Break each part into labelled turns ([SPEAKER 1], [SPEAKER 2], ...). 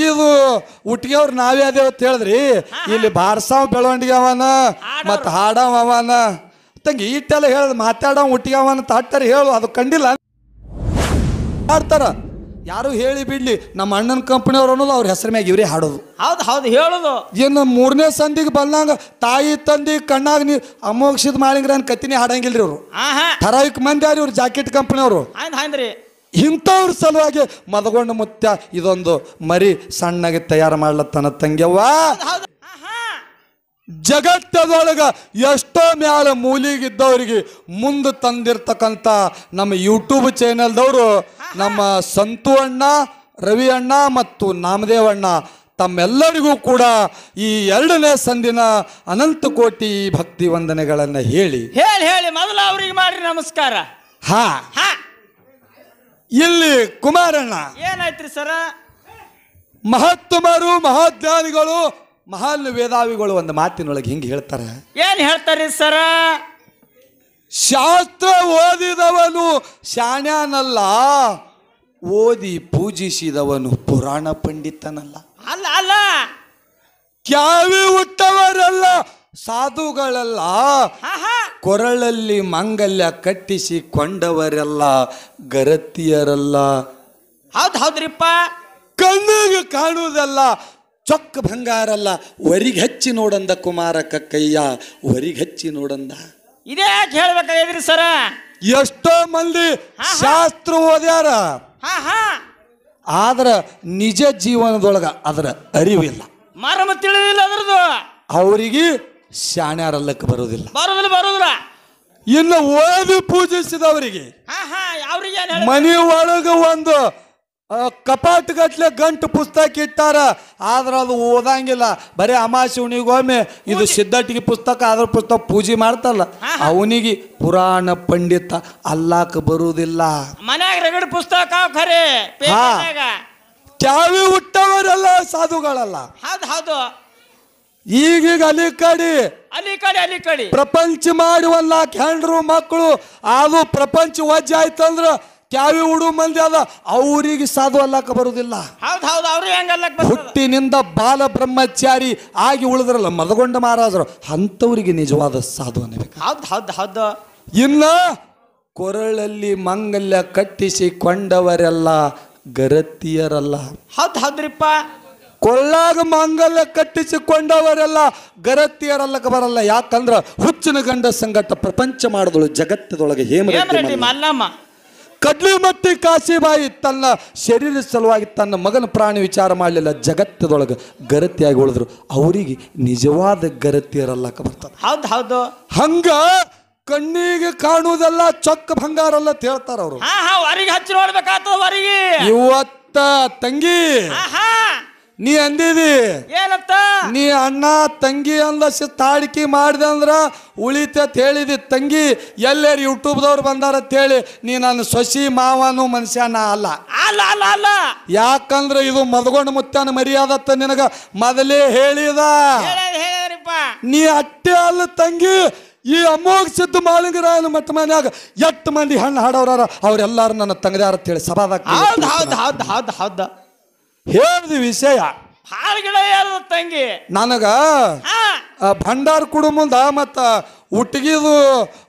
[SPEAKER 1] ಹುಟ್ಗಿದು ಹುಟ್ಗಿಯವ್ರು ನಾವೇ ಅದೇ ಅಂತ ಹೇಳಿದ್ರಿ ಇಲ್ಲಿ ಬಾರ್ಸಾವ್ ಬೆಳವಣಿಗೆ ಅವನ ಮತ್ ಹಾಡವ ಅವನ ತಂಗಿ ಇಟ್ಟೆಲ್ಲ ಹೇಳದ್ ಮಾತಾಡೋ ಹುಟ್ಟಿಗವ ಅಂತ ಹಾಡ್ತಾರೆ ಹೇಳು ಅದು ಕಂಡಿಲ್ಲ ಹಾಡ್ತಾರ ಯಾರು ಹೇಳಿ ಬಿಡ್ಲಿ ನಮ್ಮ ಅಣ್ಣನ ಕಂಪನಿಯವ್ರು ಅನ್ನೋದು ಅವ್ರ ಹೆಸರು ಮ್ಯಾಗ ಇವ್ರಿ ಹಾಡೋದು ಹೌದು ಹೌದು ಹೇಳೋದು ಏನು ಮೂರನೇ ಸಂದಿಗೆ ಬಂದಂಗ ತಾಯಿ ತಂದಿ ಕಣ್ಣಾಗ ನೀ ಅಮೋಕ್ಷದ ಮಾಡಿಂಗ್ರ ಕತ್ತಿನೇ ಹಾಡಂಗಿಲ್ರಿ ಅವರು ಧಾರಾವಿಕ್ ಮಂದಿ ಅವ್ರಿ ಇವ್ರು ಜಾಕೆಟ್ ಹಾಯ್ರಿ ಇಂಥವ್ರ ಸಲುವಾಗಿ ಮದಗೊಂಡ ಮುತ್ಯ ಇದೊಂದು ಮರಿ ಸಣ್ಣಗೆ ತಯಾರು ಮಾಡ್ಲತ್ತನ ತಂಗ್ಯವ್ವ ಜಗತ್ತದೊಳಗೆ ಎಷ್ಟೋ ಮ್ಯಾಲ ಮೂಲಿಗಿದ್ದವ್ರಿಗೆ ಮುಂದೆ ತಂದಿರ್ತಕ್ಕಂಥ ನಮ್ಮ ಯೂಟ್ಯೂಬ್ ಚಾನೆಲ್ದವರು ನಮ್ಮ ಸಂತು ಅಣ್ಣ ರವಿ ಅಣ್ಣ ಮತ್ತು ನಾಮದೇವಣ್ಣ ತಮ್ಮೆಲ್ಲರಿಗೂ ಕೂಡ ಈ ಎರಡನೇ ಸಂದಿನ ಅನಂತ ಕೋಟಿ ಭಕ್ತಿ ವಂದನೆಗಳನ್ನು ಹೇಳಿ ಹೇಳಿ ಹೇಳಿ ಮೊದಲು ಅವರಿಗೆ ಮಾಡಿ ನಮಸ್ಕಾರ ಹಾ ಹಾ ಇಲ್ಲಿ ಕುಮಾರಣ್ಣ
[SPEAKER 2] ಏನಾಯ್ತು ಸರ
[SPEAKER 1] ಮಹಾತ್ಮರು ಮಹಾಜ್ಞಾನಿಗಳು ಮಹಾನ್ ವೇದಾವಿಗಳು ಒಂದು ಮಾತಿನೊಳಗೆ ಹಿಂಗೆ ಹೇಳ್ತಾರೆ
[SPEAKER 2] ಏನ್ ಹೇಳ್ತಾರೆ ಸರ
[SPEAKER 1] ಶಾಸ್ತ್ರ ಓದಿದವನು ಶಾಣ್ಯಾನಲ್ಲ ಓದಿ ಪೂಜಿಸಿದವನು ಪುರಾಣ ಪಂಡಿತನಲ್ಲ ಅಲ್ಲ ಅಲ್ಲ ಕ್ಯಾವಿ ಹುಟ್ಟವರಲ್ಲ ಸಾಧುಗಳಲ್ಲ ಕೊರಳಲ್ಲಿ ಮಾಂಗಲ್ಯ ಕಟ್ಟಿಸಿ ಕೊಂಡವರೆಲ್ಲ ಗರತಿಯರಲ್ಲ ಹೌದ್ ಹೌದ್ರಿಪ್ಪ ಕಣ್ಣಿಗೆ ಕಾಣುವುದಲ್ಲ ಚೊಕ್ಕ ಬಂಗಾರಲ್ಲ ಒರಿಗಚ್ಚಿ ನೋಡಂದ ಕುಮಾರ ಕಕ್ಕಯ್ಯ ಒರಿಗಚ್ಚಿ ನೋಡಂದ
[SPEAKER 2] ಇದೇ ಯಾಕೆ ಸರ
[SPEAKER 1] ಎಷ್ಟೋ ಮಂದಿ ಶಾಸ್ತ್ರ ಓದ್ಯಾರ ಆದ್ರ ನಿಜ ಜೀವನದೊಳಗ ಅದರ ಅರಿವಿಲ್ಲ
[SPEAKER 2] ಮರಮ ತಿಳಿದಿಲ್ಲ ಅದರದು
[SPEAKER 1] ಅವರಿಗೆ ಶಾಣ್ಯಾರಲ್ಲಕ್ಕೆ ಬರುವುದಿಲ್ಲ
[SPEAKER 2] ಬರುದಿಲ್ಲ ಬರುದಿಲ್ಲ
[SPEAKER 1] ಇನ್ನು ಓದಿ ಪೂಜಿಸಿದವರಿಗೆ ಹಾ ಹಾ ಮನೆ ಒಳಗ ಒಂದು ಕಪಾಟ್ ಗಟ್ಲೆ ಗಂಟು ಪುಸ್ತಕ ಇಟ್ಟಾರ ಆದ್ರ ಅದು ಓದಂಗಿಲ್ಲ ಬರೀ ಅಮಾಸಿ ಉಣಿಗೊಮ್ಮೆ ಇದು ಸಿದ್ಧಟಿಗೆ ಪುಸ್ತಕ ಅದ್ರ ಪುಸ್ತಕ ಪೂಜೆ ಮಾಡ್ತಲ್ಲ ಅವನಿಗೆ ಪುರಾಣ ಪಂಡಿತ ಅಲ್ಲಾಕ ಬರುವುದಿಲ್ಲ
[SPEAKER 2] ಮನ್ಯಾಗ ರಗಡ್ ಪುಸ್ತಕ ಖರೆ
[SPEAKER 1] ಚಾವಿ ಹುಟ್ಟವರೆಲ್ಲ ಸಾಧುಗಳಲ್ಲ ಹೌದು ಹೌದು ಈಗೀಗ ಅಲ್ಲಿ ಕಡಿ
[SPEAKER 2] ಅಲ್ಲಿ ಕಡೆ ಅಲ್ಲಿ ಕಡೆ
[SPEAKER 1] ಪ್ರಪಂಚ ಮಾಡುವಲ್ಲ ಒಂದ್ ಮಕ್ಕಳು ಅದು ಪ್ರಪಂಚ ವಜ್ಜೆ ಆಯ್ತಂದ್ರ ಕ್ಯಾವಿ ಉಡು ಮಂದಿ ಅದ ಅವ್ರಿಗೆ ಸಾಧು ಅಲ್ಲಕ ಬರುದಿಲ್ಲ ಹೌದು ಹೌದು ಹುಟ್ಟಿನಿಂದ ಬಾಲ ಬ್ರಹ್ಮಚಾರಿ ಆಗಿ ಉಳಿದ್ರಲ್ಲ ಮದಗೊಂಡ ಮಹಾರಾಜರು ಅಂತವರಿಗೆ ನಿಜವಾದ ಸಾಧು ಅನ್ನಬೇಕು ಹೌದು ಹೌದು ಇನ್ನ ಕೊರಳಲ್ಲಿ ಮಂಗಲ್ಯ ಕಟ್ಟಿಸಿ ಕೊಂಡವರೆಲ್ಲ ಗರತಿಯರಲ್ಲ ಹೌದ್ ಹೌದ್ರಿಪ್ಪ ಕೊಲ್ಲಾಗ ಮಾಂಗಲ್ಯ ಕಟ್ಟಿಸಿಕೊಂಡವರೆಲ್ಲ ಗರತಿಯರಲ್ಲಕ ಬರಲ್ಲ ಯಾಕಂದ್ರ ಹುಚ್ಚಿನ ಗಂಡ ಸಂಘಟ ಪ್ರಪಂಚ ಮಾಡಿದಳು ಜಗತ್ತದೊಳಗೆ ಹೇಮ ಕಡ್ಲಿ ಮತ್ತಿ ಕಾಶಿಬಾಯಿ ತನ್ನ ಶರೀರ ಸಲುವಾಗಿ ತನ್ನ ಮಗನ ಪ್ರಾಣಿ ವಿಚಾರ ಮಾಡಲಿಲ್ಲ ಜಗತ್ತದೊಳಗೆ ಗರತಿಯಾಗಿ ಉಳಿದ್ರು ಅವರಿಗೆ ನಿಜವಾದ ಗರತಿಯರಲ್ಲಕ ಬರ್ತದೆ ಹೌದು ಹೌದು ಹಂಗ ಕಣ್ಣಿಗೆ ಕಾಣುವುದೆಲ್ಲ ಚೊಕ್ಕ ಬಂಗಾರ ಅಲ್ಲ ಅವರು
[SPEAKER 2] ಹಚ್ಚಿ ನೋಡ್ಬೇಕಾಗ್ತದ
[SPEAKER 1] ಇವತ್ತ ತಂಗಿ ನೀ ಅಂದಿದಿ ಏನಪ್ಪ ನೀ ಅಣ್ಣ ತಂಗಿ ಅಂದ ತಾಡಿಕೆ ಮಾಡಿದೆ ಅಂದ್ರ ಉಳಿತತ್ ಹೇಳಿದಿ ತಂಗಿ ಎಲ್ಲೇರು ಯೂಟ್ಯೂಬ್ದವ್ರು ಬಂದಾರ ಅಂತ ಹೇಳಿ ನೀ ನನ್ನ ಸೊಸಿ ಮಾವನು ಮನುಷ್ಯನ ಅಲ್ಲ ಅಲ್ಲ ಅಲ್ಲ ಯಾಕಂದ್ರೆ ಇದು ಮದಗೊಂಡು ಮುತ್ತನ ಮರ್ಯಾದ ನಿನಗ ಮೊದಲೇ ಹೇಳಿದ ನೀ ಅಟ್ಟೆ ಅಲ್ಲ ತಂಗಿ ಈ ಅಮೋಘ ಸಿದ್ಧ ಮಾಲಿಂಗರ ಮತ್ತೆ ಮನ್ಯಾಗ ಎಟ್ಟು ಮಂದಿ ಹಣ್ಣು ಹಾಡೋರ ಅವ್ರೆಲ್ಲಾರು ನನ್ನ ತಂಗದಾರ ಅಂತ ಹೇಳಿ ಸಭಾದಾಗ ಹೌದು ಹೌದು ಹೌದು ಹೌದು ಹೇಳ್ದ ವಿಷಯ ತಂಗಿ ನನಗ ಭಂಡಾರ ಕುಡು ಮುಂದ ಮತ್ತ ಉಟ್ಗಿದು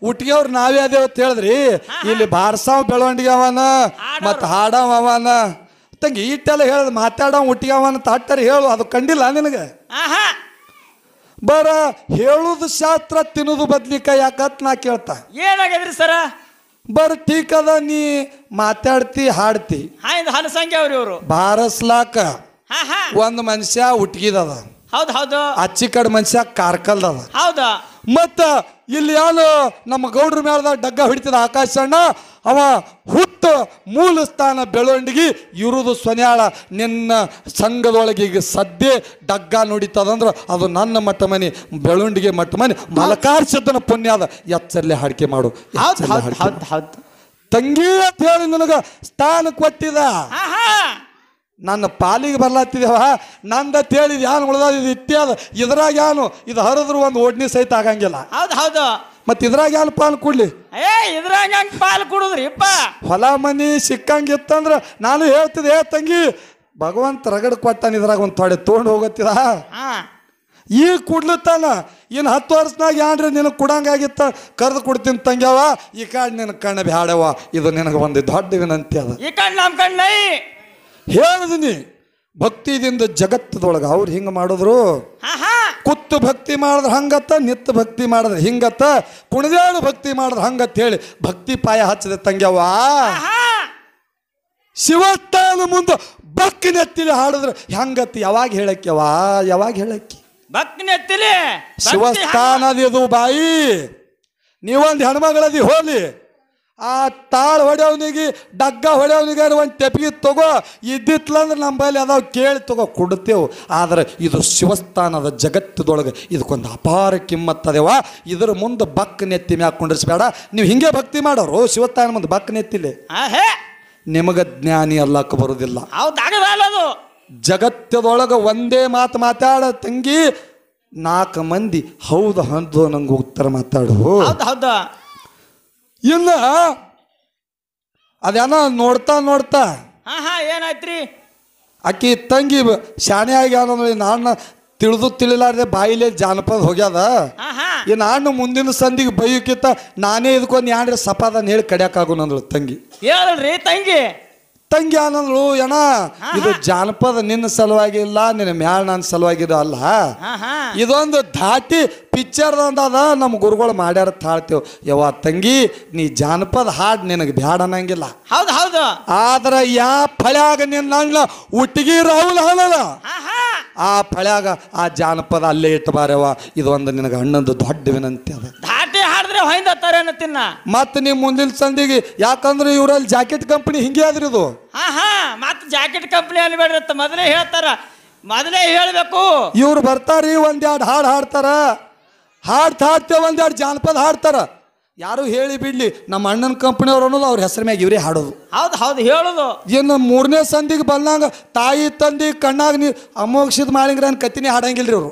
[SPEAKER 1] ಉಟ್ಗಿ ನಾವೇ ಅದೇ ಅಂತ ಹೇಳಿದ್ರಿ ಇಲ್ಲಿ ಬಾರ್ಸಾವ್ ಬೆಳವಣಿಗೆ ಅವನ ಮತ್ತ ಹಾಡವ ಅವನ ತಂಗಿ ಇಟ್ಟೆಲ್ಲ ಹೇಳ ಮಾತಾಡೋ ಉಟ್ಟಿಗೆ ಅವನ ಹೇಳು ಅದು ಕಂಡಿಲ್ಲ ನಿನಗೆ ಬರ ಹೇಳುದು ಶಾಸ್ತ್ರ ತಿನ್ನುದು ಬದ್ಲಿಕ ಯಾಕತ್ ನಾ ಕೇಳ್ತಾ
[SPEAKER 2] ಏನಾಗಿದ್ರಿ ಸರ
[SPEAKER 1] बर ಟೀಕ್ ಅದ ನೀ ಮಾತಾಡ್ತಿ ಹಾಡ್ತಿ ಬಾರಸ್ಲಾಕ ಒಂದ್ ಮನುಷ್ಯ ಹುಟ್ಗಿದದ
[SPEAKER 2] ಹೌದು ಹೌದು ಅಚ್ಚಿ
[SPEAKER 1] ಕಡೆ ಮನುಷ್ಯ ಕಾರ್ಕಲ್ದದ ಹೌದ ಮತ್ತ ಇಲ್ಲಿ ಯಾರು ನಮ್ಮ ಗೌಡ್ರ ಮೇಲ್ದ ಡಗ್ಗ ಹಿಡಿತದ ಆಕಾಶ ಅಣ್ಣ ಅವ ಹುಟ್ಟ ಬಿಟ್ಟು ಮೂಲ ಸ್ಥಾನ ಬೆಳವಣಿಗೆ ಇರುವುದು ಸೊನ್ಯಾಳ ನಿನ್ನ ಸಂಘದೊಳಗೆ ಈಗ ಸದ್ಯ ಡಗ್ಗ ನುಡಿತದಂದ್ರೆ ಅದು ನನ್ನ ಮಠ ಮನೆ ಬೆಳವಣಿಗೆ ಮಠ ಮನೆ ಮಲಕಾರ ಸಿದ್ದನ ಪುಣ್ಯ ಅದ ಹಾಡಿಕೆ ಮಾಡು ತಂಗಿ ಅಂತ ಹೇಳಿ ನನಗೆ ಸ್ಥಾನ ಕೊಟ್ಟಿದ ನನ್ನ ಪಾಲಿಗೆ ಬರ್ಲಾತಿದ್ದೇವ ನಂದ ತೇಳಿದ ಯಾನು ಉಳ್ದಾದ ಇದು ಇತ್ಯಾದ ಇದ್ರಾಗ ಯಾನು ಇದು ಹರಿದ್ರು ಒಂದು ಓಡ್ನಿ ಸಹಿತ ಆಗಂಗಿಲ್ಲ ಹೌದು ಹೌದು ಮತ್ತೆ ಇದ್ರಾಗ ಯಾರು ಪಾಲು ಕೊಡ್ಲಿ
[SPEAKER 2] ಏ ಇದ್ರಾಗ ಪಾಲು ಕೊಡುದ್ರಿ ಇಪ್ಪ
[SPEAKER 1] ಹೊಲ ಮನಿ ಸಿಕ್ಕಂಗಿತ್ತಂದ್ರ ನಾನು ಹೇಳ್ತಿದ್ದೆ ತಂಗಿ ಭಗವಂತ ರಗಡ್ ಕೊಟ್ಟಾನ ಇದ್ರಾಗ ಒಂದು ತೊಡೆ ತೊಗೊಂಡು ಹೋಗತ್ತಿದ ಈಗ ಕುಡ್ಲತ್ತಾನ ಇನ್ನು ಹತ್ತು ವರ್ಷನಾಗ ಯಾನ್ರಿ ನಿನಗೆ ಕುಡಂಗಾಗಿತ್ತ ಕರೆದು ಕೊಡ್ತೀನಿ ತಂಗ್ಯಾವ ಈ ಕಾಡ್ ನಿನಗೆ ಕಣ್ಣು ಬ್ಯಾಡವ ಇದು ನಿನಗೆ ಒಂದು ದೊಡ್ಡ ವಿನಂತಿ ಅದ
[SPEAKER 2] ಈ ಕಣ್ಣು ನಮ್ಮ ಕಣ್ಣೈ
[SPEAKER 1] ಹೇಳಿದ್ನಿ ಭಕ್ತಿದಿಂದ ಜಗತ್ತದೊಳಗೆ ಅವ್ರು ಹಿಂಗ ಮಾಡಿದ್ರು ಕುತ್ತು ಭಕ್ತಿ ಮಾಡಿದ್ರೆ ಹಂಗತ್ತ ನಿತ್ತ ಭಕ್ತಿ ಮಾಡಿದ್ರೆ ಹಿಂಗತ್ತ ಕುಣಿದಾಡು ಭಕ್ತಿ ಮಾಡಿದ್ರೆ ಹಂಗತ್ತ ಹೇಳಿ ಭಕ್ತಿ ಪಾಯ ಹಚ್ಚದೆ ತಂಗ್ಯವ್ವ ಶಿವಸ್ಥಾನ ಮುಂದೆ ನೆತ್ತಿಲಿ ಹಾಡಿದ್ರೆ ಹೆಂಗತ್ತಿ ಯಾವಾಗ ಹೇಳಕ್ಯವಾ ಯಾವಾಗ ಹೇಳಕ್ಕಿ
[SPEAKER 2] ಶಿವಸ್ಥಾನದ
[SPEAKER 1] ಶಿವಸ್ಥಾನದಿದು ಬಾಯಿ ನೀವೊಂದು ಹೆಣ್ಮಗಳದಿ ಹೋಲಿ ಆ ತಾಳ್ ಹೊಡೆಯವನಿಗೆ ಡಗ್ಗ ಹೊಡೆಯವನಿಗೆ ಒಂದು ತೆಪಿಗೆ ತಗೋ ನಮ್ಮ ನಂಬಲ್ಲಿ ಅದಾವ ಕೇಳಿ ತಗೋ ಕೊಡ್ತೇವೆ ಆದ್ರೆ ಇದು ಶಿವಸ್ಥಾನದ ಜಗತ್ತದೊಳಗೆ ಇದಕ್ಕೊಂದು ಅಪಾರ ಕಿಮ್ಮತ್ತದೇವ ಇದರ ಮುಂದೆ ಬಕ್ ನೆತ್ತಿ ಮ್ಯಾಕ್ ಬೇಡ ನೀವು ಹಿಂಗೆ ಭಕ್ತಿ ಮಾಡೋರು ಶಿವಸ್ಥಾನ ಮುಂದೆ ಬಕ್ ನೆತ್ತಿಲಿ ನಿಮಗೆ ಜ್ಞಾನಿ ಅಲ್ಲಕ್ಕೆ ಬರೋದಿಲ್ಲ ಜಗತ್ತದೊಳಗೆ ಒಂದೇ ಮಾತು ಮಾತಾಡ ತಂಗಿ ನಾಲ್ಕು ಮಂದಿ ಹೌದು ಹೌದು ನಂಗೆ ಉತ್ತರ ಮಾತಾಡು ಹೌದು ಇಲ್ಲ ಅದೇನ ನೋಡ್ತಾ ನೋಡ್ತಾ ಹಾ ಹಾ ಏನಾಯ್ತ್ರಿ ಆಕಿ ತಂಗಿ ಶಾಣೆ ಆಗ್ಯಾನಂದ್ರೆ ನಾನು ತಿಳಿದು ತಿಳಿಲಾರ್ದೆ ಬಾಯಿಲೆ ಜಾನಪದ ಹೋಗ್ಯದ ಈ ನಾನು ಮುಂದಿನ ಸಂದಿಗೆ ಬೈಯುಕಿತ್ತ ನಾನೇ ಇದ್ಕೊಂಡು ಯಾಣ್ರಿ ಸಪಾದನ್ ಹೇಳಿ ಕಡಿಯಕ್ಕಾಗುನಂದ್ಳು ತಂಗಿ
[SPEAKER 2] ಹೇಳ್ರಿ ತಂಗಿ
[SPEAKER 1] ತಂಗಿ ಆನಂದ್ಳು ಏನ ಇದು ಜಾನಪದ ನಿನ್ನ ಸಲುವಾಗಿ ಇಲ್ಲ ನಿನ್ನ ಮ್ಯಾಳ ನನ್ನ ಸಲುವಾಗಿ ಅಲ್ಲ ಇದೊಂದು ಧಾಟಿ ಪಿಕ್ಚರ್ ಅಂದಾದ ನಮ್ಮ ಗುರುಗಳು ಮಾಡ್ಯಾರ ತಾಳ್ತೇವೆ ಯವ್ವ ತಂಗಿ ನೀ ಜಾನಪದ ಹಾಡು ನಿನಗೆ ಬ್ಯಾಡ ಅನ್ನಂಗಿಲ್ಲ ಹೌದು ಹೌದು ಆದ್ರೆ ಯಾ ಫಳ್ಯಾಗ ನಿನ್ನ ಅಣ್ಣ ಉಟ್ಟಿಗೆ ರಾಹುಲ್ ಆಹಾ ಆ ಫಳ್ಯಾಗ ಆ ಜಾನಪದ ಅಲ್ಲೇ ಇದು ಇದೊಂದು ನಿನಗೆ ಅಣ್ಣಂದು ದೊಡ್ಡ ವಿನಂತಿ ಅದ ಮತ್
[SPEAKER 2] ಹಾಡಿದ್ರೆ ತಿನ್ನ
[SPEAKER 1] ಮತ್ತೆ ಮುಂದಿನ ಸಂದಿಗೆ ಯಾಕಂದ್ರೆ ಇವರಲ್ಲಿ ಜಾಕೆಟ್ ಕಂಪನಿ ಹಿಂಗೆ ಆದ್ರಿ ಇದು
[SPEAKER 2] ಹಾ ಮತ್ತೆ ಜಾಕೆಟ್ ಕಂಪ್ನಿ ಅನ್ಬೇಡ್ರಿ ಮೊದಲೇ ಹೇಳ್ತಾರ ಮೊದಲೇ ಹೇಳ್ಬೇಕು
[SPEAKER 1] ಇವ್ರು ಬರ್ತಾರಿ ಎರಡ್ ಹಾಡು ಹಾಡ್ತಾರ ಹಾಡ್ತಾ ಹಾಡ್ತೇವೆ ಒಂದೆರಡು ಜಾನಪದ ಹಾಡ್ತಾರೆ ಯಾರು ಹೇಳಿ ಬಿಡ್ಲಿ ನಮ್ಮ ಅಣ್ಣನ ಕಂಪ್ನಿಯವ್ರು ಅನ್ನೋದು ಅವ್ರ ಹೆಸರು ಮ್ಯಾಗ ಇವರೇ ಹಾಡೋದು ಹೌದು ಹೌದು ಹೇಳೋದು ಮೂರನೇ ಸಂದಿಗೆ ಬಂದಂಗ ತಾಯಿ ತಂದಿ ಕಣ್ಣಾಗ ನೀ ಅಮೋಕ್ಷದ ಮಾಡಿಂಗ್ರ ಅನ್ ಹಾಡಂಗಿಲ್ರಿ ಇವರು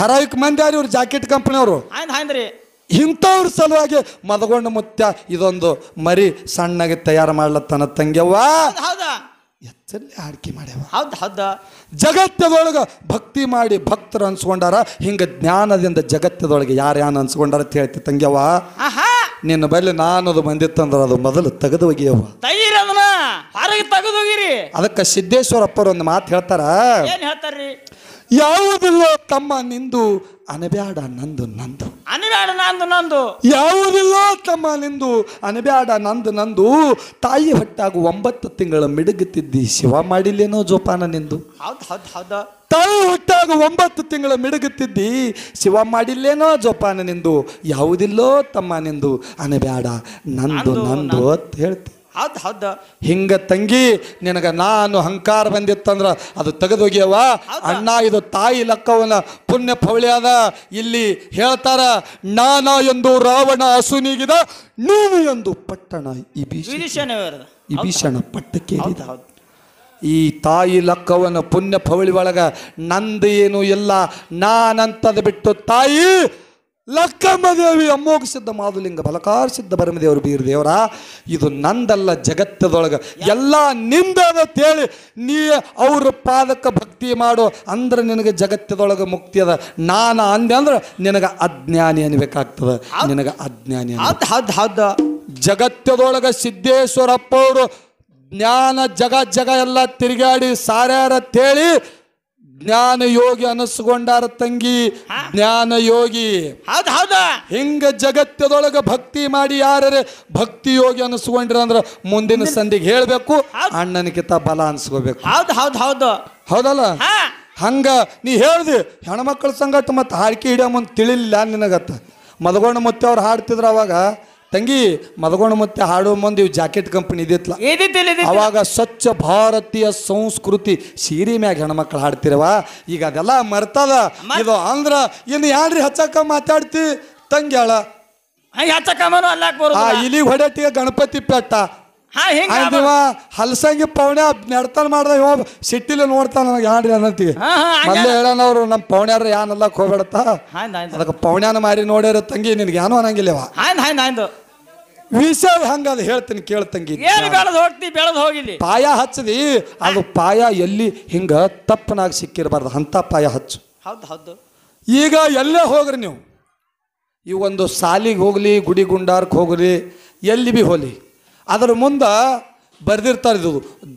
[SPEAKER 1] ಥರೈಕ್ ಮಂದಿ ಯಾರು ಇವ್ರು ಜಾಕೆಟ್ ಕಂಪ್ನಿಯವರು ಇಂಥವ್ರ ಸಲುವಾಗಿ ಮದಗೊಂಡ ಮುತ್ಯ ಇದೊಂದು ಮರಿ ಸಣ್ಣಗೆ ತಯಾರು ಮಾಡ್ಲತ್ತನ ತಂಗ್ಯವ್ವಾ
[SPEAKER 2] ಎಚ್ಚಲ್ಲಿ ಆಡ್ಕೆ ಮಾಡ್ಯಾವ ಹೌದು ಹೌದು
[SPEAKER 1] ಜಗತ್ತದೊಳಗೆ ಭಕ್ತಿ ಮಾಡಿ ಭಕ್ತರು ಅನ್ಸ್ಕೊಂಡಾರ ಹಿಂಗೆ ಜ್ಞಾನದಿಂದ ಜಗತ್ತದೊಳಗೆ ಯಾರು ಅನ್ಸ್ಕೊಂಡಾರ ಅಂತ ಹೇಳ್ತಿ ತಂಗ್ಯವ ನಿನ್ನ ನಾನು ಅದು ಬಂದಿತ್ತಂದ್ರೆ ಅದು ಮೊದಲು ತೆಗೆದು ಒಗೆಯವ
[SPEAKER 2] ತಗಿರಿ ಹೊರಗೆ ತೆಗೆದು ಹೋಗಿರಿ
[SPEAKER 1] ಅದಕ್ಕೆ ಸಿದ್ದೇಶ್ವರಪ್ಪರು ಒಂದು ಮಾತು ಹೇಳ್ತಾರ ಏನು ಹೇಳ್ತಾರ್ರಿ ಯಾವುದಿಲ್ಲ ತಮ್ಮ ನಿಂದು ಅನಬ್ಯಾಡ ನಂದು ನಂದು
[SPEAKER 2] ಅನಬೇಡ ನಂದು ನಂದು
[SPEAKER 1] ಯಾವುದಿಲ್ಲ ತಮ್ಮ ನಿಂದು ಅನಬ್ಯಾಡ ನಂದು ನಂದು ತಾಯಿ ಹೊಟ್ಟಾಗ ಒಂಬತ್ತು ತಿಂಗಳ ಮಿಡುಗುತ್ತಿದ್ದಿ ಶಿವ ಮಾಡಿಲ್ಲೇನೋ ಜೋಪಾನ ನಿಂದು
[SPEAKER 2] ಹೌದು ಹೌದು ಹೌದು
[SPEAKER 1] ತಾಯಿ ಹೊಟ್ಟಾಗ ಒಂಬತ್ತು ತಿಂಗಳ ಮಿಡುಗುತ್ತಿದ್ದಿ ಶಿವ ಮಾಡಿಲ್ಲೇನೋ ಜೋಪಾನ ನಿಂದು ಯಾವುದಿಲ್ಲೋ ತಮ್ಮ ನಿಂದು ಅನಬ್ಯಾಡ ನಂದು ನಂದು ಅಂತ ಹೇಳ್ತೀನಿ ಹದ್ ಹದ್ದ ಹಿಂಗ ತಂಗಿ ನಿನಗೆ ನಾನು ಹಂಕಾರ ಬಂದಿತ್ತಂದ್ರೆ ಅದು ತೆಗೆದೋಗ್ಯವ ಅಣ್ಣ ಇದು ತಾಯಿ ಲಕ್ಕವನ ಪುಣ್ಯ ಪವಳಿಯಾದ ಇಲ್ಲಿ ಹೇಳ್ತಾರ ನಾನ ಎಂದು ರಾವಣ ಅಸುನೀಗಿದ ನೀನು ಎಂದು ಪಟ್ಟಣ ಈ ಭೀಷಣ ಪಟ್ಟಕ್ಕೆ ಈ ತಾಯಿ ಲಕ್ಕವನ ಪುಣ್ಯ ಪವಳಿ ಒಳಗ ನಂದು ಏನು ಇಲ್ಲ ನಾನಂತದ ಬಿಟ್ಟು ತಾಯಿ ಲಕ್ಕಮ್ಮ ದೇವಿ ಅಮ್ಮೋಗ ಸಿದ್ಧ ಮಾಧುಲಿಂಗ ಬಲಕಾರ ಸಿದ್ಧ ಬರಮದೇವರು ದೇವರ ಇದು ನಂದಲ್ಲ ಜಗತ್ತದೊಳಗೆ ಎಲ್ಲ ತೇಳಿ ನೀ ಅವ್ರ ಪಾದಕ್ಕೆ ಭಕ್ತಿ ಮಾಡು ಅಂದ್ರೆ ನಿನಗೆ ಜಗತ್ತದೊಳಗೆ ಮುಕ್ತಿ ಅದ ನಾನು ಅಂದೆ ಅಂದ್ರೆ ನಿನಗೆ ಅಜ್ಞಾನಿ ಅನ್ಬೇಕಾಗ್ತದ ನಿನಗೆ ಅಜ್ಞಾನಿ ಅದ್ ಹದ್ ಹದ್ ಜಗತ್ತದೊಳಗೆ ಸಿದ್ದೇಶ್ವರಪ್ಪ ಅವರು ಜ್ಞಾನ ಜಗ ಜಗ ಎಲ್ಲ ತಿರುಗಾಡಿ ಸಾರ್ಯಾರ ತೇಳಿ ಜ್ಞಾನ ಯೋಗಿ ಅನಸ್ಕೊಂಡಾರ ತಂಗಿ ಜ್ಞಾನ ಯೋಗಿ ಹಿಂಗ ಜಗತ್ತದೊಳಗ ಭಕ್ತಿ ಮಾಡಿ ಯಾರೇ ಭಕ್ತಿ ಯೋಗಿ ಅನಸ್ಕೊಂಡ್ರ ಅಂದ್ರ ಮುಂದಿನ ಸಂಧಿಗೆ ಹೇಳ್ಬೇಕು ಕಿತ್ತ ಬಲ ಅನ್ಸ್ಕೋಬೇಕು ಹೌದ್ ಹೌದ್ ಹೌದು ಹೌದಲ್ಲ ಹಂಗ ನೀ ಹೇಳ್ದಿ ಹೆಣ್ಮಕ್ಳ ಸಂಗಟ ಮತ್ತೆ ಹಾಡ್ಕಿ ಹಿಡಿಯಮ್ಮ ಮುಂದೆ ತಿಳಿಲಿಲ್ಲ ನಿನಗತ್ತ ಮದಗೊಂಡ ಮತ್ತೆ ಅವ್ರು ಹಾಡ್ತಿದ್ರು ಅವಾಗ ತಂಗಿ ಮದಗೋಣ ಮತ್ತೆ ಹಾಡು ಮುಂದೆ ಇವು ಜಾಕೆಟ್ ಕಂಪನಿ ಇದಿತ್ತಲ್ಲ ಅವಾಗ ಸ್ವಚ್ಛ ಭಾರತೀಯ ಸಂಸ್ಕೃತಿ ಸೀರೆ ಮ್ಯಾಗ ಹೆಣ್ಮಕ್ಳು ಹಾಡ್ತಿರವ ಈಗ ಅದೆಲ್ಲ ಮರ್ತದ ಇದು ಅಂದ್ರ ಇನ್ನು ಯಾಡ್ರಿ ಹಚ್ಚಕ್ಕ ಮಾತಾಡ್ತಿ ತಂಗ್ಯಾಳ ಇಲ್ಲಿ ಹೊಡೆಟಿಗೆ ಗಣಪತಿ ಪೆಟ್ಟ ಹಲ್ಸಂಗಿ ಪೌಣ್ಯ ನೆಡ್ತಾನ ಮಾಡ್ದ ಇವ ಸಿಟ್ಟಿಲಿ ನೋಡ್ತಾನ ನನಗೆ ಯಾಡ್ರಿ ಅನ್ನತಿ ಮೊದಲೇ ಅವ್ರು ನಮ್ಮ ಪೌಣ್ಯಾರ ಯಾನಲ್ಲ ಹೋಗ್ಬೇಡತ್ತ ಅದಕ್ಕೆ ಪವಣ್ಯಾನ ಮಾರಿ ನೋಡ್ಯಾರ ತಂಗಿ ನಿನಗೆ ಏನೋ ಅನ್ನಂಗಿಲ್ಲವಾ ವಿಷಯ ಅದು ಹೇಳ್ತೀನಿ ಕೇಳ್ತಂಗಿ ಏನು ಹೋಗ್ತಿ ಪಾಯ ಹಚ್ಚದಿ ಅದು ಪಾಯ ಎಲ್ಲಿ ಹಿಂಗ ತಪ್ಪನಾಗಿ ಸಿಕ್ಕಿರಬಾರ್ದು ಅಂತ ಪಾಯ ಹಚ್ಚು ಹೌದು ಹೌದು ಈಗ ಎಲ್ಲೇ ಹೋಗ್ರಿ ನೀವು ಈ ಒಂದು ಸಾಲಿಗೆ ಹೋಗಲಿ ಗುಡಿ ಗುಂಡಾರ್ಕ್ ಹೋಗ್ರಿ ಎಲ್ಲಿ ಭೀ ಹೋಗಲಿ ಅದ್ರ ಮುಂದೆ ಬರೆದಿರ್ತಾರೆ ಇದು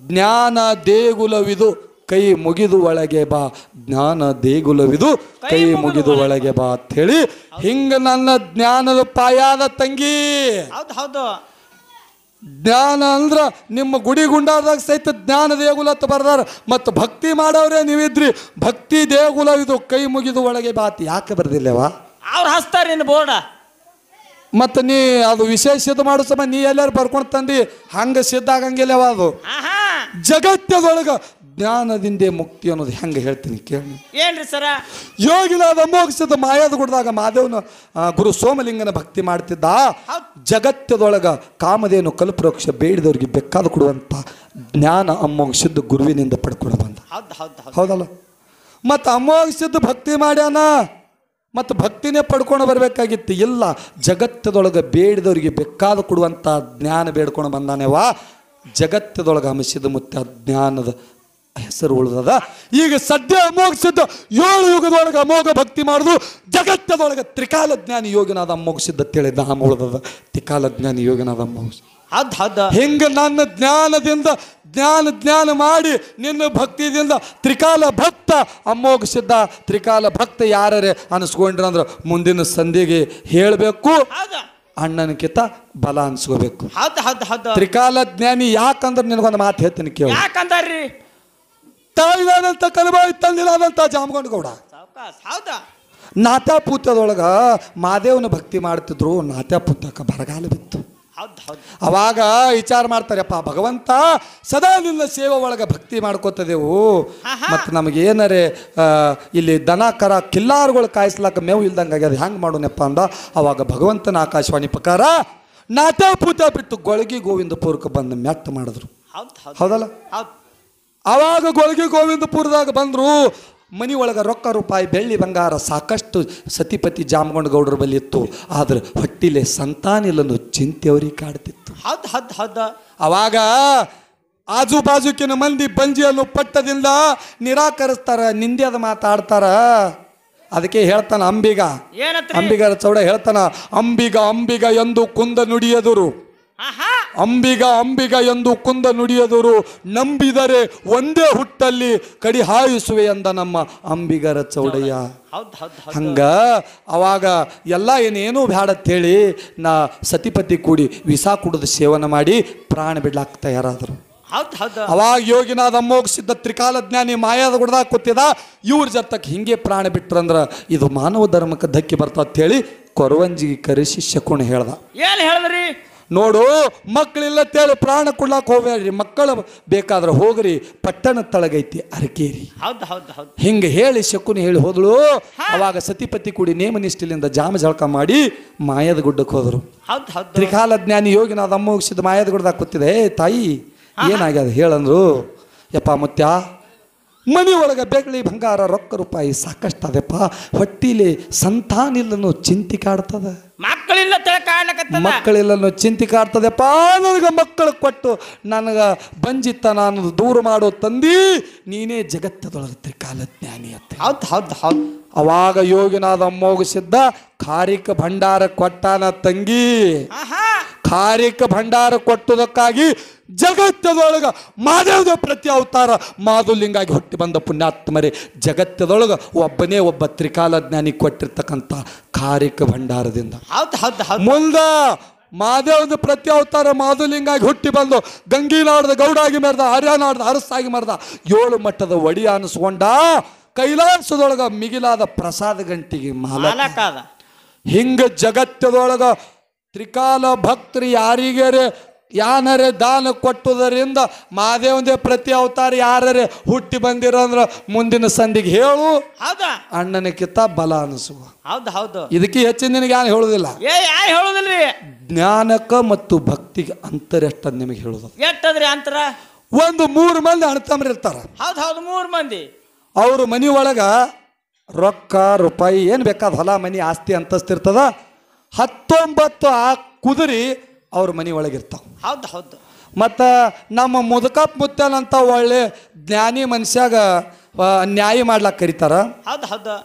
[SPEAKER 1] ಜ್ಞಾನ ದೇಗುಲವಿದು ಕೈ ಮುಗಿದು ಒಳಗೆ ಬಾ ಜ್ಞಾನ ದೇಗುಲವಿದು ಕೈ ಮುಗಿದು ಒಳಗೆ ಬಾ ಅಂತ ಹೇಳಿ ಹಿಂಗ ನನ್ನ ಜ್ಞಾನದ ಪಾಯಾದ ತಂಗಿ ಜ್ಞಾನ ಅಂದ್ರ ನಿಮ್ಮ ಗುಡಿ ಗುಂಡಾದಾಗ ಸಹಿತ ಜ್ಞಾನ ದೇಗುಲ ಅಂತ ಬರ್ದಾರ ಮತ್ತು ಭಕ್ತಿ ಮಾಡೋರೇ ನೀವಿದ್ರಿ ಭಕ್ತಿ ದೇಗುಲವಿದು ಕೈ ಮುಗಿದು ಒಳಗೆ ಬಾತ್ ಯಾಕೆ ಬರ್ದಿಲ್ಲವಾ
[SPEAKER 2] ಅವ್ರು ಹಚ್ತಾರೆ ಬೋರ್ಡ
[SPEAKER 1] ಮತ್ತು ನೀ ಅದು ವಿಶೇಷ ಸಿದ್ಧ ಮಾಡೋ ಸಮ ನೀ ಎಲ್ಲಾರು ಬರ್ಕೊಂಡು ತಂದಿ ಹಂಗ ಸಿದ್ಧ ಆಗಂಗಿಲ್ಲವಾ ಅದು ಜಗತ್ತದೊಳಗ ಜ್ಞಾನದಿಂದ ಮುಕ್ತಿ ಅನ್ನೋದು ಹೆಂಗೆ ಹೇಳ್ತೀನಿ ಕೇಳಿ ಏನ್ರಿ ಸರ ಯೋಗಿನಾದ ಮೋಕ್ಷದ ಮಾಯಾದ ಕೊಡಿದಾಗ ಮಾದೇವನ ಗುರು ಸೋಮಲಿಂಗನ ಭಕ್ತಿ ಮಾಡ್ತಿದ್ದ ಜಗತ್ತದೊಳಗ ಕಾಮದೇನು ಕಲ್ಪರೋಕ್ಷ ಬೇಡಿದವ್ರಿಗೆ ಬೆಕ್ಕಾದ ಕೊಡುವಂತ ಜ್ಞಾನ ಅಮ್ಮೋಗಿಸಿದ್ದು ಗುರುವಿನಿಂದ ಪಡ್ಕೊಂಡು ಬಂದ ಹೌದು ಹೌದಲ್ಲ ಮತ್ತು ಅಮೋಘಿಸಿದ್ದು ಭಕ್ತಿ ಮಾಡ್ಯಾನ ಮತ್ತು ಭಕ್ತಿನೇ ಪಡ್ಕೊಂಡು ಬರಬೇಕಾಗಿತ್ತು ಇಲ್ಲ ಜಗತ್ತದೊಳಗೆ ಬೇಡಿದವರಿಗೆ ಬೆಕ್ಕಾದ ಕೊಡುವಂಥ ಜ್ಞಾನ ಬೇಡ್ಕೊಂಡು ಬಂದಾನೆವಾ ಜಗತ್ತದೊಳಗೆ ಹಮಿಸಿದ ಮುತ್ತ ಜ್ಞಾನದ ಹೆಸರು ಉಳಿದದ ಈಗ ಸದ್ಯ ಅಮೋಘಿಸಿದ್ದ ಏಳು ಯುಗದೊಳಗೆ ಅಮೋಘ ಭಕ್ತಿ ಮಾಡುದು ಜಗತ್ತದೊಳಗೆ ತ್ರಿಕಾಲ ಜ್ಞಾನಿ ಯೋಗನಾದ ಅಮೋಘಸಿದ್ದ ತಿಳಿದ ಅಮ್ಮ ಉಳಿದದ ತ್ರಿಕಾಲ ಜ್ಞಾನಿ ಯೋಗನಾದ ಅದ ಹಿಂಗ ನನ್ನ ಜ್ಞಾನದಿಂದ ಜ್ಞಾನ ಜ್ಞಾನ ಮಾಡಿ ನಿನ್ನ ಭಕ್ತಿದಿಂದ ತ್ರಿಕಾಲ ಭಕ್ತ ಅಮ್ಮೋಗ ತ್ರಿಕಾಲ ಭಕ್ತ ಯಾರೇ ಅಂದ್ರೆ ಮುಂದಿನ ಸಂಧಿಗೆ ಹೇಳಬೇಕು ಅಣ್ಣನ ಕಿತ್ತ ಬಲ ಅನ್ಸ್ಕೋಬೇಕು ತ್ರಿಕಾಲ ಜ್ಞಾನಿ ಯಾಕಂದ್ರೆ ನಿನಗೊಂದು ಮಾತು ಹೇಳ್ತೀನಿ ಕೇಳಿ ಯಾಕಂದ್ರಿ ತಾವಿದಾನಂತ ಕಲಬಾಯಿ ತಂದಿಲಾದಂಥ ಜಾಮಗೊಂಡಗೌಡ ಹೌದಾ ಮಾದೇವನ ಭಕ್ತಿ ಮಾಡ್ತಿದ್ರು ನಾತ್ಯಾಪುತ್ತಕ್ಕೆ ಬರಗಾಲ ಬಿತ್ತು ಅವಾಗ ವಿಚಾರ ಮಾಡ್ತಾರಪ್ಪ ಭಗವಂತ ಸದಾ ನಿನ್ನ ಸೇವೆ ಒಳಗೆ ಭಕ್ತಿ ಮಾಡ್ಕೋತದೆವು ಮತ್ತು ನಮಗೆ ಏನಾರೆ ಇಲ್ಲಿ ದನ ಕರ ಕಿಲ್ಲಾರುಗಳು ಕಾಯಿಸ್ಲಾಕ ಮೇವು ಇಲ್ದಂಗೆ ಆಗ್ಯದ ಹೆಂಗೆ ಮಾಡೋನಪ್ಪ ಅಂದ ಅವಾಗ ಭಗವಂತನ ಆಕಾಶವಾಣಿ ಪ್ರಕಾರ ನಾತ್ಯಾ ಪೂತ ಬಿಟ್ಟು ಗೊಳಗಿ ಪೂರ್ಕ ಬಂದು ಮ್ಯಾಕ್ ಮಾಡಿದ್ರು ಹೌದಲ್ಲ ಆವಾಗ ಗೊಳಗೆ ಗೋವಿಂದಪುರದಾಗ ಬಂದರು ಮನೆ ಒಳಗೆ ರೊಕ್ಕ ರೂಪಾಯಿ ಬೆಳ್ಳಿ ಬಂಗಾರ ಸಾಕಷ್ಟು ಸತಿಪತಿ ಜಾಮಗೊಂಡ ಗೌಡರ ಬಳಿ ಇತ್ತು ಆದ್ರೆ ಹೊಟ್ಟಿಲೆ ಸಂತಾನಿಲ್ಲನು ಚಿಂತೆ ಅವ್ರಿಗೆ ಕಾಡ್ತಿತ್ತು ಹದ್ ಹದ್ ಹದ್ದ ಅವಾಗ ಆಜು ಬಾಜುಕಿನ ಮಂದಿ ಬಂಜಿಯನ್ನು ಪಟ್ಟದಿಂದ ನಿರಾಕರಿಸ್ತಾರ ನಿಂದ್ಯದ ಮಾತಾಡ್ತಾರ ಅದಕ್ಕೆ ಹೇಳ್ತಾನ ಅಂಬಿಗ ಅಂಬಿಗರ ಚೌಡ ಹೇಳ್ತಾನ ಅಂಬಿಗ ಅಂಬಿಗ ಎಂದು ಕುಂದ ನುಡಿಯದರು ಅಂಬಿಗ ಅಂಬಿಗ ಎಂದು ಕುಂದ ನುಡಿಯದರು ನಂಬಿದರೆ ಒಂದೇ ಹುಟ್ಟಲ್ಲಿ ಕಡಿ ಹಾಯಿಸುವೆ ಎಂದ ನಮ್ಮ ಅಂಬಿಗರ ಚೌಡಯ್ಯ ಹಂಗ ಅವಾಗ ಎಲ್ಲ ಏನೇನು ಹೇಳಿ ನಾ ಸತಿಪತಿ ಕೂಡಿ ವಿಸಾ ಕುಡಿದು ಸೇವನೆ ಮಾಡಿ ಪ್ರಾಣ ಬಿಡ್ಲಾಕ್ ತಯಾರಾದ್ರು ಅವಾಗ ಯೋಗಿನಾದ ಸಿದ್ಧ ತ್ರಿಕಾಲ ಜ್ಞಾನಿ ಮಾಯಾದ ಗುಡ್ದಾಗ ಕೂತಿದ ಇವ್ರ ಜತಕ್ ಹಿಂಗೆ ಪ್ರಾಣ ಬಿಟ್ರಂದ್ರ ಇದು ಮಾನವ ಧರ್ಮಕ್ಕೆ ಧಕ್ಕಿ ಹೇಳಿ ಕೊರವಂಜಿಗೆ ಕರೆಸಿ ಶಕುಣ ಹೇಳ್ದ ಏನು ಹೇಳಿದ್ರಿ ನೋಡು ಮಕ್ಕಳಿಲ್ಲ ತೇಳಿ ಪ್ರಾಣ ಕೊಡ್ಲಾಕ್ ಹೋಗ್ಬೇಡ್ರಿ ಮಕ್ಕಳು ಬೇಕಾದ್ರೆ ಹೋಗ್ರಿ ಪಟ್ಟಣ ತಳಗೈತಿ ಅರಕೇರಿ ಹಿಂಗೆ ಹೇಳಿ ಶಕುನಿ ಹೇಳಿ ಹೋದಳು ಅವಾಗ ಸತಿಪತಿ ಕೂಡಿ ನೇಮನಿಷ್ಠಿಲಿಂದ ಜಾಮ ಜಳಕ ಮಾಡಿ ಮಾಯದ ಗುಡ್ಡಕ್ಕೆ ಹೋದರು ತ್ರಿಕಾಲ ಜ್ಞಾನಿ ಯೋಗಿನ ನಾವು ಅಮ್ಮ ಮುಗಿಸಿದ ಮಾಯದ ಗುಡ್ದಾಗ ಕೂತಿದೆ ಏ ತಾಯಿ ಏನಾಗ್ಯದ ಹೇಳಂದ್ರು ಯಪ್ಪ ಮುತ್ಯಾ ಮನೆ ಒಳಗೆ ಬೆಗಳಿ ಬಂಗಾರ ರೊಕ್ಕ ರೂಪಾಯಿ ಸಾಕಷ್ಟು ಅದಪ್ಪ ಹೊಟ್ಟಿಲಿ ಸಂತಾನಿಲ್ಲನೋ ಚಿಂತೆ ಕಾಡ್ತದ ಮಕ್ಕಳಿಲ್ಲ ಮಕ್ಕಳಿಲ್ಲನು ಚಿಂತಿ ಕಾಡ್ತದೆಪ್ಪ ನನಗೆ ಮಕ್ಕಳು ಕೊಟ್ಟು ನನಗೆ ಬಂಜಿತ್ತ ನಾನು ದೂರ ಮಾಡೋ ತಂದಿ ನೀನೇ ಜಗತ್ತದೊಳಗೆ ತ್ರಿಕಾಲಜ್ಞಾನಿ ಅತ್ತ ಹೌದು ಹೌದು ಹೌದು ಅವಾಗ ಯೋಗಿನಾದ ಮೋಗಿಸಿದ್ದ ಖಾರಿಕ ಭಂಡಾರ ಕೊಟ್ಟಾನ ತಂಗಿ ಖಾರಿಕ ಭಂಡಾರ ಕೊಟ್ಟುದಕ್ಕಾಗಿ ಜಗತ್ತದೊಳಗೆ ಮಾದೇವದ ಪ್ರತಿ ಅವತಾರ ಮಾಧುಲಿಂಗಾಗಿ ಹುಟ್ಟಿ ಬಂದ ಪುಣ್ಯಾತ್ಮರೇ ಜಗತ್ತದೊಳಗೆ ಒಬ್ಬನೇ ಒಬ್ಬ ತ್ರಿಕಾಲ ಜ್ಞಾನಿ ಕೊಟ್ಟಿರ್ತಕ್ಕಂಥ ಕಾರಿಕ ಭಂಡಾರದಿಂದ ಮುಂದ ಮಾದೇವದ ಪ್ರತಿ ಅವತಾರ ಮಾಧುಲಿಂಗಾಗಿ ಹುಟ್ಟಿ ಬಂದು ಗಂಗಿನಾಡ್ದ ಗೌಡಾಗಿ ಮೆರೆದ ಹರ್ಯಾನಾಡ್ದ ಅರಸಾಗಿ ಮರದ ಏಳು ಮಟ್ಟದ ಒಡಿ ಅನಿಸ್ಕೊಂಡ ಕೈಲಾಸದೊಳಗ ಮಿಗಿಲಾದ ಪ್ರಸಾದ ಗಂಟಿಗೆ ಹಿಂಗ ಜಗತ್ತದೊಳಗ ತ್ರಿಕಾಲ ಭಕ್ತರು ಯಾರಿಗೇರೆ ಯಾನರೇ ದಾನ ಕೊಟ್ಟುದರಿಂದ ಮಾದೇವಂದೇ ಪ್ರತಿ ಅವತಾರ ಯಾರೇ ಹುಟ್ಟಿ ಬಂದಿರೋ ಅಂದ್ರೆ ಮುಂದಿನ ಸಂಧಿಗೆ ಹೇಳು ಹೌದಾ ಅಣ್ಣನ ಕಿತ್ತ ಬಲ ಅನಿಸು
[SPEAKER 2] ಹೌದು ಹೌದು ಇದಕ್ಕೆ
[SPEAKER 1] ಹೆಚ್ಚಿನ ನಿನಗೆ ಯಾರು ಹೇಳುದಿಲ್ಲ ಏ ಯಾ ಮತ್ತು ಭಕ್ತಿಗೆ ಅಂತರ ಎಷ್ಟು ನಿಮಗೆ ಹೇಳುದು
[SPEAKER 2] ಎಷ್ಟದ್ರಿ ಅಂತರ
[SPEAKER 1] ಒಂದು ಮೂರು ಮಂದಿ ಅಣ್ತಮ್ರ ಇರ್ತಾರ
[SPEAKER 2] ಹೌದು ಮೂರು ಮಂದಿ
[SPEAKER 1] ಅವ್ರ ಮನಿ ಒಳಗ ರೊಕ್ಕ ರೂಪಾಯಿ ಏನು ಬೇಕಾದ ಹೊಲ ಮನಿ ಆಸ್ತಿ ಅಂತಸ್ತಿರ್ತದ ಹತ್ತೊಂಬತ್ತು ಆ ಕುದುರಿ ಅವ್ರ ಮನೆ ಒಳಗಿರ್ತಾವ ಹೌದು ಹೌದು ಮತ್ತು ನಮ್ಮ ಮುದುಕಪ್ಪ ಮುತ್ತನಂತ ಒಳ್ಳೆ ಜ್ಞಾನಿ ಮನ್ಸಾಗ ನ್ಯಾಯ ಮಾಡ್ಲಾಕ ಕರೀತಾರ ಹೌದು ಹೌದು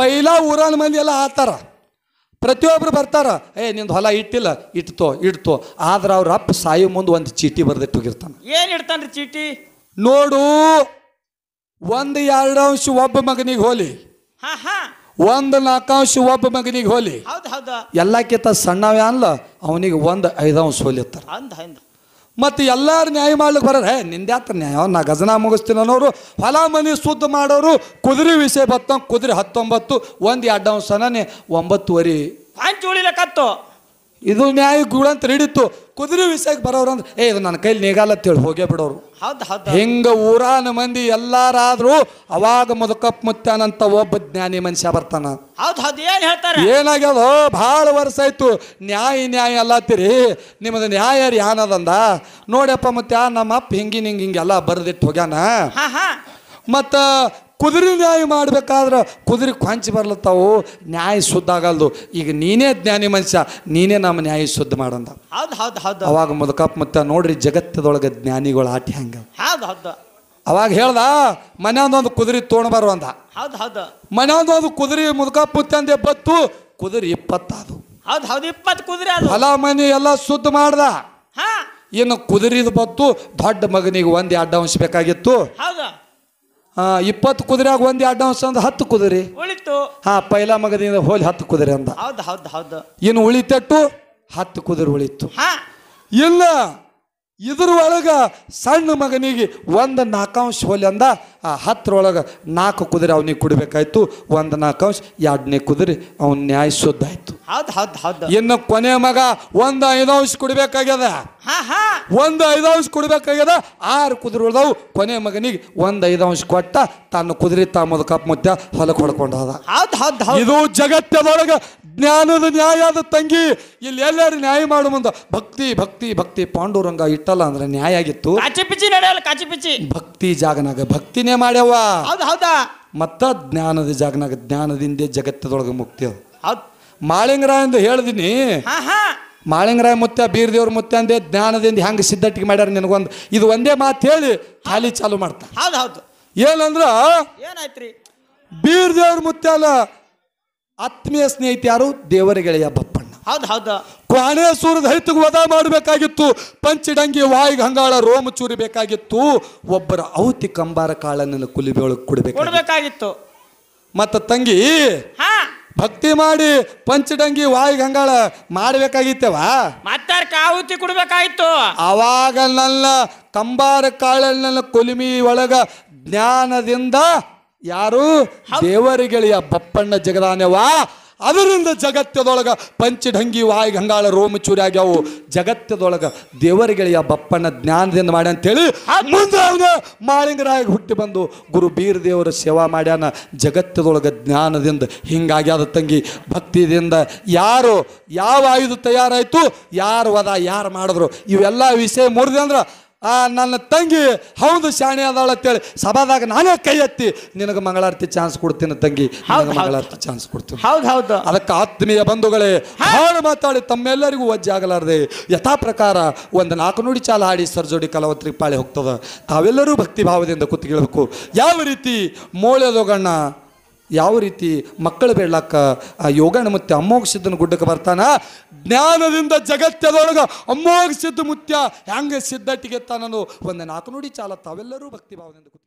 [SPEAKER 1] ಪೈಲ ಊರನ ಮಂದಿ ಎಲ್ಲ ಆತಾರ ಪ್ರತಿಯೊಬ್ಬರು ಬರ್ತಾರ ಏ ನಿಂದು ಹೊಲ ಇಟ್ಟಿಲ್ಲ ಇಟ್ತೋ ಇಡ್ತೋ ಆದ್ರೆ ಅವ್ರ ಅಪ್ಪ ಸಾಯೋ ಮುಂದೆ ಒಂದು ಚೀಟಿ ಬರ್ದಿಟ್ಟು ಹೋಗಿರ್ತಾನೆ
[SPEAKER 2] ಏನು ಇಡ್ತಾನ್ರಿ ಚೀಟಿ
[SPEAKER 1] ನೋಡು ಒಂದು ಎರಡು ಅಂಶ ಒಬ್ಬ ಮಗನಿಗೆ ಹೋಲಿ ಹಾಂ ಹಾಂ ಒಂದು ನಾಕಾಂಶ ಒಬ್ಬ ಮಗನಿಗೆ ಹೋಲಿ ಎಲ್ಲಕ್ಕಿಂತ ಸಣ್ಣವೇ ಅಲ್ಲ ಅವನಿಗೆ ಒಂದು ಐದಾಂಶ ಹೋಲಿತ್ತಾರ ಮತ್ತು ಎಲ್ಲಾರು ನ್ಯಾಯ ಮಾಡ್ಲಿಕ್ಕೆ ಬರೋರು ಹೇ ನಿಂದ ನ್ಯಾಯ ನಾ ಗಜನ ಮುಗಿಸ್ತೀನಿ ಅನ್ನೋರು ಹೊಲ ಮನೆ ಶುದ್ಧ ಮಾಡೋರು ಕುದುರೆ ವಿಷಯ ಬತ್ತ ಕುದುರೆ ಹತ್ತೊಂಬತ್ತು ಒಂದು ಎರಡು ಅಂಶನೇ ಒಂಬತ್ತುವರೆ ಹಂಚು ಉಳಿಲಕ್ಕತ್ತು ಇದು ನ್ಯಾಯ ಗುಳ ಅಂತ ರೀಡಿತ್ತು ಕುದುರೆ ವಿಷಯಕ್ಕೆ ಬರೋರು ಅಂದ್ರೆ ಏ ಇದು ನನ್ನ ಕೈಲಿ ಹೇಳಿ ಹೋಗೇ ಬಿಡೋರು ಹೆಂಗ ಊರಾನ ಮಂದಿ ಎಲ್ಲಾರಾದ್ರೂ ಅವಾಗ ಮುದಕಪ್ಪ ಮುತ್ತಾನಂತ ಒಬ್ಬ ಜ್ಞಾನಿ ಮನುಷ್ಯ ಬರ್ತಾನ
[SPEAKER 2] ಏನಾಗ್ಯದ ಬಹಳ
[SPEAKER 1] ವರ್ಷ ಆಯ್ತು ನ್ಯಾಯ ನ್ಯಾಯ ಅಲ್ಲತ್ತೀರಿ ನಿಮ್ದು ನ್ಯಾಯ ಯಾನದಂದ ನೋಡ್ಯಪ್ಪ ಮುತ್ಯ ನಮ್ಮ ಅಪ್ಪ ಹಿಂಗಿನ ಹಿಂಗೆ ಹಿಂಗೆಲ್ಲ ಬರ್ದಿಟ್ಟು ಹೋಗ್ಯಾನ ಮತ್ತ ಕುದುರೆ ನ್ಯಾಯ ಮಾಡಬೇಕಾದ್ರೆ ಕುದುರೆ ಕೊಂಚ ಬರ್ಲತ್ತಾವು ನ್ಯಾಯ ಶುದ್ಧ ಆಗಲ್ದು ಈಗ ನೀನೇ ಜ್ಞಾನಿ ಮನುಷ್ಯ ನೀನೇ ನಮ್ಮ ನ್ಯಾಯ ಶುದ್ಧ ಮಾಡಂದ
[SPEAKER 2] ಅವಾಗ ಮುದಕಪ್ಪ
[SPEAKER 1] ಮತ್ತೆ ನೋಡ್ರಿ ಜಗತ್ತದೊಳಗೆ ಜ್ಞಾನಿಗಳು ಆಟ ಹೆಂಗೆ ಅವಾಗ ಹೇಳ್ದ ಮನೆಯೊಂದೊಂದು ಕುದುರೆ ತೊಗೊಂಡ್ಬಾರು ಅಂದ ಮನೆಯೊಂದೊಂದು ಕುದುರೆ ಮುದಕಪ್ಪ ಬತ್ತು ಎಪ್ಪತ್ತು ಕುದುರೆ ಇಪ್ಪತ್ತದು ಹೌದು ಕುದುರೆ ಹೊಲ ಮನೆ ಎಲ್ಲ ಶುದ್ಧ ಮಾಡ್ದ ಇನ್ನು ಕುದುರೆದು ಬತ್ತು ದೊಡ್ಡ ಮಗನಿಗೆ ಒಂದೇ ಅಡ್ಡ ಅಂಶ ಇಪ್ಪತ್ತು ಕುದುರೆಯಾಗ ಒಂದು ಎರಡು ಅಂಶ ಅಂದ್ರೆ ಹತ್ತು ಕುದುರೆ ಉಳಿತು ಹಾ ಪೈಲ ಮಗದಿಂದ ಹೋಲಿ ಹತ್ತು ಕುದುರೆ ಅಂದ
[SPEAKER 2] ಹೌದು ಹೌದು ಹೌದು
[SPEAKER 1] ಇನ್ನು ಉಳಿತಟ್ಟು ಹತ್ತು ಕುದುರೆ ಉಳಿತು ಇಲ್ಲ ಇದ್ರ ಒಳಗ ಸಣ್ಣ ಮಗನಿಗೆ ಒಂದು ನಾಲ್ಕಾಂಶ ಹೋಲಿ ಅಂದ ಆ ಹತ್ತರೊಳಗೆ ನಾಲ್ಕು ಕುದುರೆ ಅವನಿಗೆ ಕುಡಬೇಕಾಯ್ತು ಒಂದು ನಾಲ್ಕು ಅಂಶ ಎರಡನೇ ಕುದುರೆ ಅವ್ನ ನ್ಯಾಯ ಶುದ್ಧ ಆಯ್ತು ಇನ್ನು ಕೊನೆ ಮಗ ಒಂದು ಐದು ಅಂಶ ಕುಡಬೇಕಾಗ್ಯದ ಒಂದು ಐದು ಅಂಶ ಕುಡಬೇಕಾಗ್ಯದ ಆರು ಕುದುರೆ ಉಳಿದವು ಕೊನೆ ಮಗನಿಗೆ ಒಂದು ಐದು ಅಂಶ ಕೊಟ್ಟ ತನ್ನ ಕುದುರೆ ಮೊದಲ ಕಪ್ ಮುದ್ದೆ ಹೊಲಕ್ಕೆ ಹೊಡ್ಕೊಂಡು ಇದು ಜಗತ್ತದೊಳಗೆ ಜ್ಞಾನದ ನ್ಯಾಯ ತಂಗಿ ಇಲ್ಲಿ ಎಲ್ಲರೂ ನ್ಯಾಯ ಮಾಡು ಮುಂದ ಭಕ್ತಿ ಭಕ್ತಿ ಭಕ್ತಿ ಪಾಂಡುರಂಗ ಇಟ್ಟಲ್ಲ ಅಂದ್ರೆ ನ್ಯಾಯ ಆಗಿತ್ತು ನಡೆಯಲ್ಲ ಭಕ್ತಿ ಜಾಗನಾಗ ಭಕ್ತಿನೇ ಮಾಡ್ಯವ ಹೌದು ಹೌದಾ ಮತ್ತ ಜ್ಞಾನದ ಜಾಗನಾಗ ಜ್ಞಾನದಿಂದ ಜಗತ್ತದೊಳಗೆ ಮುಕ್ತಿ ಅದು ಮಾಳಿಂಗರಾಯ ಎಂದು ಹೇಳಿದಿನಿ ಮಾಳಿಂಗರಾಯ ಮುತ್ತ ಬೀರ್ದೇವ್ರ ಮುತ್ತ ಅಂದೇ ಜ್ಞಾನದಿಂದ ಹೆಂಗೆ ಸಿದ್ಧಟ್ಟಿಗೆ ಮಾಡ್ಯಾರ ನಿನಗೊಂದು ಇದು ಒಂದೇ ಮಾತು ಹೇಳಿ ಖಾಲಿ ಚಾಲು ಮಾಡ್ತಾ ಹೌದು ಹೌದು ಏನಂದ್ರ ಏನಾಯ್ತ್ರಿ ಬೀರ್ದೇವ್ರ ಮುತ್ತ ಅಲ್ಲ ಆತ್ಮೀಯ ಸ್ನೇಹಿತ ಯಾರು ದೇವರ ಗೆಳೆಯ ಬಪ್ಪ ಹೌದು ಹೌದು ಕ್ವಾಣೆ ಸೂರದ ವಧ ಮಾಡಬೇಕಾಗಿತ್ತು ಪಂಚಡಂಗಿ ವಾಯಿಗೆ ಹಂಗಾಳ ರೋಮ ಚೂರಿ ಬೇಕಾಗಿತ್ತು ಒಬ್ಬರ ಔತಿ ಕಂಬಾರ ಕಾಳನ್ನು ಕುಲಿಬೇಳಗ್ ಕುಡಬೇಕು ಮತ್ತ ತಂಗಿ ಭಕ್ತಿ ಮಾಡಿ ಪಂಚಡಂಗಿ ವಾಯಿಗೆ ಹಂಗಾಳ ಮಾಡಬೇಕಾಗಿತ್ತವ ಮತ್ತಾರ ಕಾವುತಿ ಕೊಡ್ಬೇಕಾಗಿತ್ತು ಅವಾಗ ನನ್ನ ಕಂಬಾರ ಕಾಳನ ಕುಲುಮಿ ಒಳಗ ಜ್ಞಾನದಿಂದ ಯಾರು ದೇವರಿಗೆಳಿಯ ಬಪ್ಪಣ್ಣ ಜಗದಾನೆವಾ ಅದರಿಂದ ಜಗತ್ತದೊಳಗೆ ಪಂಚಢಂಗಿ ವಾಯ್ ಗಂಗಾಳ ರೋಮಚೂರಿ ಚೂರಿ ಆಗ್ಯಾವು ಜಗತ್ತದೊಳಗೆ ದೇವರಿಗೆಳೆಯ ಬಪ್ಪನ ಜ್ಞಾನದಿಂದ ಮಾಡಿ ಅಂತೇಳಿ ಮುಂದೆ ಅವನು ಮಾಳಿಂಗರಾಗಿ ಹುಟ್ಟಿ ಬಂದು ಗುರು ಬೀರ್ ದೇವರ ಸೇವಾ ಮಾಡ್ಯಾನ ಜಗತ್ತದೊಳಗೆ ಜ್ಞಾನದಿಂದ ಹಿಂಗಾಗ್ಯಾದ ತಂಗಿ ಭಕ್ತಿದಿಂದ ಯಾರು ಯಾವ ಆಯುಧ ತಯಾರಾಯಿತು ಯಾರು ವದ ಯಾರು ಮಾಡಿದ್ರು ಇವೆಲ್ಲ ವಿಷಯ ಮುರಿದೆ ಅಂದ್ರೆ ಆ ನನ್ನ ತಂಗಿ ಹೌದು ಶಾಣೆ ಅದಾಳ ಅಂತೇಳಿ ಸಭಾದಾಗ ನಾನೇ ಕೈ ಎತ್ತಿ ನಿನಗೆ ಮಂಗಳಾರತಿ ಚಾನ್ಸ್ ಕೊಡ್ತೀನಿ ತಂಗಿ ಮಂಗಳಾರತಿ ಚಾನ್ಸ್ ಕೊಡ್ತೀನಿ ಹೌದು ಹೌದು ಅದಕ್ಕೆ ಆತ್ಮೀಯ ಬಂಧುಗಳೇ ಹಾಡು ಮಾತಾಡಿ ತಮ್ಮೆಲ್ಲರಿಗೂ ವಜ್ಜೆ ಆಗಲಾರದೆ ಯಥಾ ಪ್ರಕಾರ ಒಂದು ನಾಲ್ಕು ನುಡಿ ಚಾಲ ಹಾಡಿ ಸರ್ಜೋಡಿ ಕಲಾವತ್ರಿಗೆ ಪಾಳಿ ಹೋಗ್ತದ ತಾವೆಲ್ಲರೂ ಭಕ್ತಿ ಭಾವದಿಂದ ಯಾವ ರೀತಿ ಮೋಳೆದೋಗಣ್ಣ ಯಾವ ರೀತಿ ಮಕ್ಕಳು ಬೆಳಕ ಆ ಯೋಗಾಣ ಮುತ್ಯ ಅಮ್ಮೋಗ ಸಿದ್ಧನ ಗುಡ್ಡಕ್ಕೆ ಬರ್ತಾನ ಜ್ಞಾನದಿಂದ ಜಗತ್ತದೊಳಗೆ ಅಮ್ಮೋಗ ಮುತ್ಯ ಹೆಂಗೆ ಸಿದ್ಧಟಿಗೆ ತಾನು ಒಂದು ನಾಲ್ಕು ನೋಡಿ ಚಾಲ ತಾವೆಲ್ಲರೂ ಭಕ್ತಿ ಭಾವದಿಂದ